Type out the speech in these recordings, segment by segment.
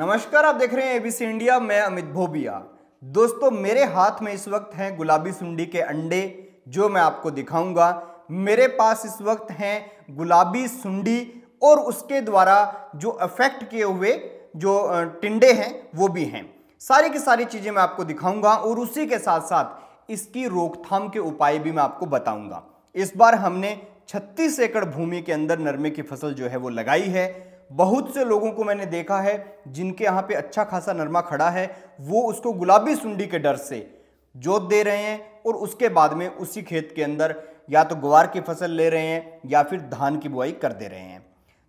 नमस्कार आप देख रहे हैं एबीसी इंडिया मैं अमित भोबिया दोस्तों मेरे हाथ में इस वक्त हैं गुलाबी सुंडी के अंडे जो मैं आपको दिखाऊंगा मेरे पास इस वक्त हैं गुलाबी सुंडी और उसके द्वारा जो अफेक्ट किए हुए जो टिंडे हैं वो भी हैं सारी की सारी चीज़ें मैं आपको दिखाऊंगा और उसी के साथ साथ इसकी रोकथाम के उपाय भी मैं आपको बताऊंगा इस बार हमने 36 एकड़ भूमि के अंदर नरमे की फसल जो है वो लगाई है बहुत से लोगों को मैंने देखा है जिनके यहाँ पे अच्छा खासा नरमा खड़ा है वो उसको गुलाबी सुंडी के डर से जोत दे रहे हैं और उसके बाद में उसी खेत के अंदर या तो ग्वार की फसल ले रहे हैं या फिर धान की बुआई कर दे रहे हैं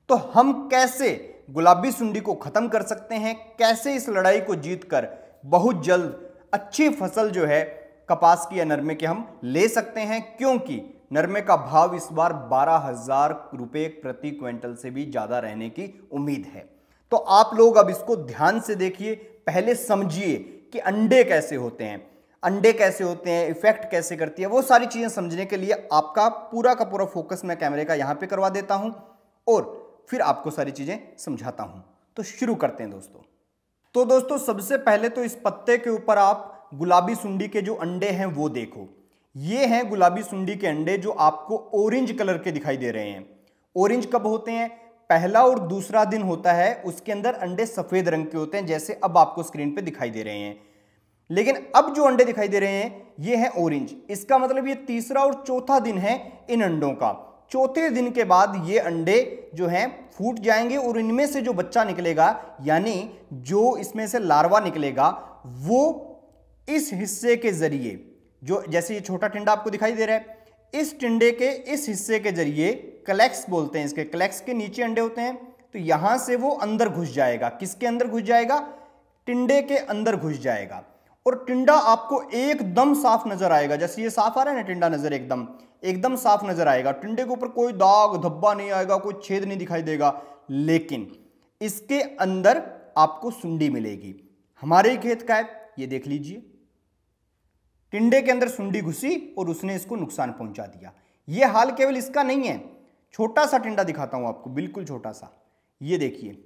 तो हम कैसे गुलाबी सुंडी को ख़त्म कर सकते हैं कैसे इस लड़ाई को जीत कर बहुत जल्द अच्छी फसल जो है कपास की या नरमे के हम ले सकते हैं क्योंकि नरमे का भाव इस बार बारह हजार रुपये प्रति क्विंटल से भी ज़्यादा रहने की उम्मीद है तो आप लोग अब इसको ध्यान से देखिए पहले समझिए कि अंडे कैसे होते हैं अंडे कैसे होते हैं इफेक्ट कैसे करती है वो सारी चीज़ें समझने के लिए आपका पूरा का पूरा फोकस मैं कैमरे का यहां पे करवा देता हूं और फिर आपको सारी चीज़ें समझाता हूं तो शुरू करते हैं दोस्तों तो दोस्तों सबसे पहले तो इस पत्ते के ऊपर आप गुलाबी सुंडी के जो अंडे हैं वो देखो ये हैं गुलाबी सुंडी के अंडे जो आपको ऑरेंज कलर के दिखाई दे रहे हैं ऑरेंज कब होते हैं पहला और दूसरा दिन होता है उसके अंदर अंडे सफ़ेद रंग के होते हैं जैसे अब आपको स्क्रीन पे दिखाई दे रहे हैं लेकिन अब जो अंडे दिखाई दे रहे हैं ये हैं ऑरेंज इसका मतलब ये तीसरा और चौथा दिन है इन अंडों का चौथे दिन के बाद ये अंडे जो हैं फूट जाएंगे और इनमें से जो बच्चा निकलेगा यानी जो इसमें से लार्वा निकलेगा वो इस हिस्से के जरिए जो जैसे ये छोटा टिंडा आपको दिखाई दे रहा है इस टिंडे के इस हिस्से के जरिए कलेक्स बोलते हैं इसके क्लेक्स के नीचे अंडे होते हैं तो यहां से वो अंदर घुस जाएगा किसके अंदर घुस जाएगा टिंडे के अंदर घुस जाएगा और टिंडा आपको एकदम साफ नजर आएगा जैसे ये साफ आ रहा है ना टिंडा नजर एकदम एकदम साफ नजर आएगा टिंडे के ऊपर कोई दाग धब्बा नहीं आएगा कोई छेद नहीं दिखाई देगा लेकिन इसके अंदर आपको सुंडी मिलेगी हमारे ही खेत का है ये देख लीजिए टिंडे के अंदर सुंडी घुसी और उसने इसको नुकसान पहुंचा दिया ये हाल केवल इसका नहीं है छोटा सा टिंडा दिखाता हूँ आपको बिल्कुल छोटा सा ये देखिए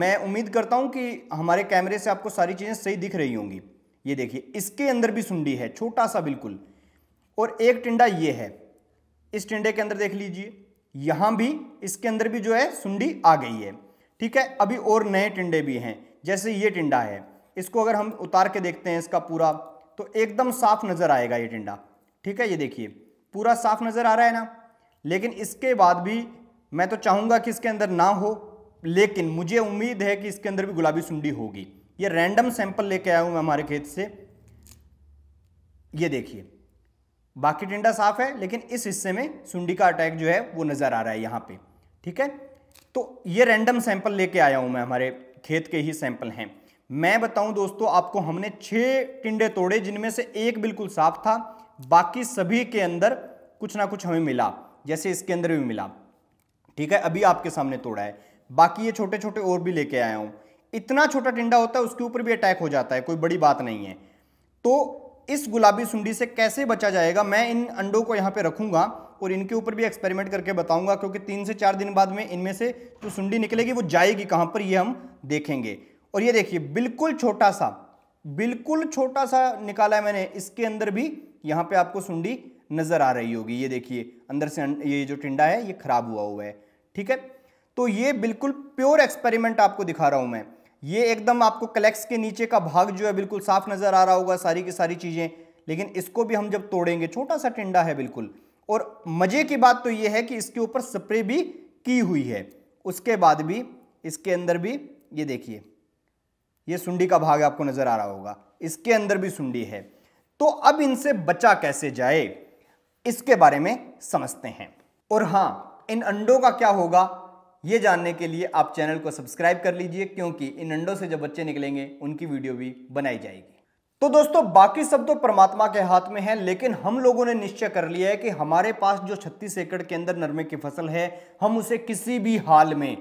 मैं उम्मीद करता हूँ कि हमारे कैमरे से आपको सारी चीज़ें सही दिख रही होंगी ये देखिए इसके अंदर भी सुंडी है छोटा सा बिल्कुल और एक टिंडा ये है इस टिंडे के अंदर देख लीजिए यहाँ भी इसके अंदर भी जो है सुंडी आ गई है ठीक है अभी और नए टिंडे भी हैं जैसे ये टिंडा है इसको अगर हम उतार के देखते हैं इसका पूरा तो एकदम साफ नज़र आएगा ये टिंडा ठीक है ये देखिए पूरा साफ नज़र आ रहा है ना लेकिन इसके बाद भी मैं तो चाहूंगा कि इसके अंदर ना हो लेकिन मुझे उम्मीद है कि इसके अंदर भी गुलाबी सुंडी होगी ये रैंडम सैंपल लेके आया हूँ मैं हमारे खेत से ये देखिए बाकी टिंडा साफ है लेकिन इस हिस्से में सुंडी का अटैक जो है वो नज़र आ रहा है यहां पे ठीक है तो ये रैंडम सैंपल लेके आया हूँ मैं हमारे खेत के ही सैंपल हैं मैं बताऊं दोस्तों आपको हमने छह टिंडे तोड़े जिनमें से एक बिल्कुल साफ था बाकी सभी के अंदर कुछ ना कुछ हमें मिला जैसे इसके अंदर भी मिला ठीक है अभी आपके सामने तोड़ा है बाकी ये छोटे छोटे और भी लेके आया हूं इतना छोटा टिंडा होता है उसके ऊपर भी अटैक हो जाता है कोई बड़ी बात नहीं है तो इस गुलाबी सुंडी से कैसे बचा जाएगा मैं इन अंडों को यहाँ पे रखूंगा और इनके ऊपर भी एक्सपेरिमेंट करके बताऊंगा क्योंकि तीन से चार दिन बाद में इनमें से जो सुंडी निकलेगी वो जाएगी कहाँ पर ये हम देखेंगे और ये देखिए बिल्कुल छोटा सा बिल्कुल छोटा सा निकाला है मैंने इसके अंदर भी यहाँ पे आपको सुंडी नज़र आ रही होगी ये देखिए अंदर से ये जो टिंडा है ये खराब हुआ हुआ है ठीक है तो ये बिल्कुल प्योर एक्सपेरिमेंट आपको दिखा रहा हूँ मैं ये एकदम आपको कलेक्स के नीचे का भाग जो है बिल्कुल साफ नज़र आ रहा होगा सारी की सारी चीज़ें लेकिन इसको भी हम जब तोड़ेंगे छोटा सा टिंडा है बिल्कुल और मज़े की बात तो ये है कि इसके ऊपर स्प्रे भी की हुई है उसके बाद भी इसके अंदर भी ये देखिए ये सुंडी का भाग आपको नजर आ रहा होगा इसके अंदर भी सुंडी है तो अब इनसे बचा कैसे जाए इसके बारे में समझते हैं और हाँ इन अंडों का क्या होगा ये जानने के लिए आप चैनल को सब्सक्राइब कर लीजिए क्योंकि इन अंडों से जब बच्चे निकलेंगे उनकी वीडियो भी बनाई जाएगी तो दोस्तों बाकी सब तो परमात्मा के हाथ में है लेकिन हम लोगों ने निश्चय कर लिया है कि हमारे पास जो 36 एकड़ के अंदर नरमे की फसल है हम उसे किसी भी हाल में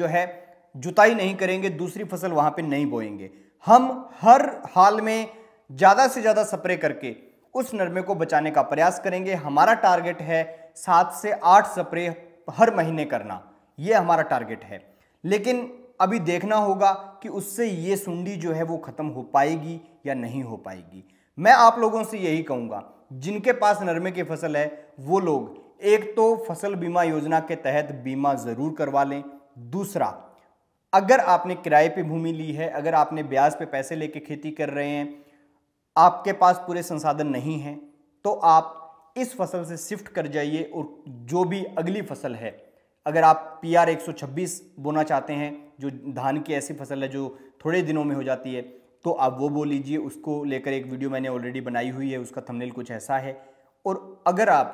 जो है जुताई नहीं करेंगे दूसरी फसल वहाँ पे नहीं बोएंगे हम हर हाल में ज़्यादा से ज़्यादा स्प्रे करके उस नरमे को बचाने का प्रयास करेंगे हमारा टारगेट है सात से आठ स्प्रे हर महीने करना ये हमारा टारगेट है लेकिन अभी देखना होगा कि उससे ये सुंडी जो है वो ख़त्म हो पाएगी या नहीं हो पाएगी मैं आप लोगों से यही कहूँगा जिनके पास नरमे की फसल है वो लोग एक तो फसल बीमा योजना के तहत बीमा ज़रूर करवा लें दूसरा अगर आपने किराए पे भूमि ली है अगर आपने ब्याज पे पैसे लेके खेती कर रहे हैं आपके पास पूरे संसाधन नहीं हैं तो आप इस फसल से शिफ्ट कर जाइए और जो भी अगली फसल है अगर आप पी आर बोना चाहते हैं जो धान की ऐसी फसल है जो थोड़े दिनों में हो जाती है तो आप वो बो लीजिए उसको लेकर एक वीडियो मैंने ऑलरेडी बनाई हुई है उसका थंबनेल कुछ ऐसा है और अगर आप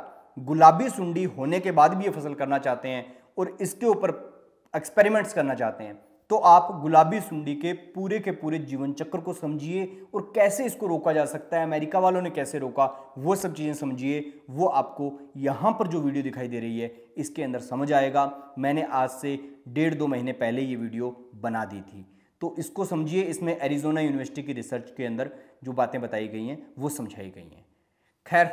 गुलाबी सुंडी होने के बाद भी ये फसल करना चाहते हैं और इसके ऊपर एक्सपेरिमेंट्स करना चाहते हैं तो आप गुलाबी सुंडी के पूरे के पूरे जीवन चक्र को समझिए और कैसे इसको रोका जा सकता है अमेरिका वालों ने कैसे रोका वो सब चीज़ें समझिए वो आपको यहाँ पर जो वीडियो दिखाई दे रही है इसके अंदर समझ आएगा मैंने आज से डेढ़ दो महीने पहले ये वीडियो बना दी थी तो इसको समझिए इसमें एरिजोना यूनिवर्सिटी की रिसर्च के अंदर जो बातें बताई गई हैं वो समझाई गई हैं खैर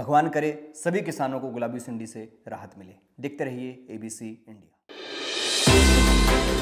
भगवान करे सभी किसानों को गुलाबी सुंडी से राहत मिले देखते रहिए एबीसी इंडिया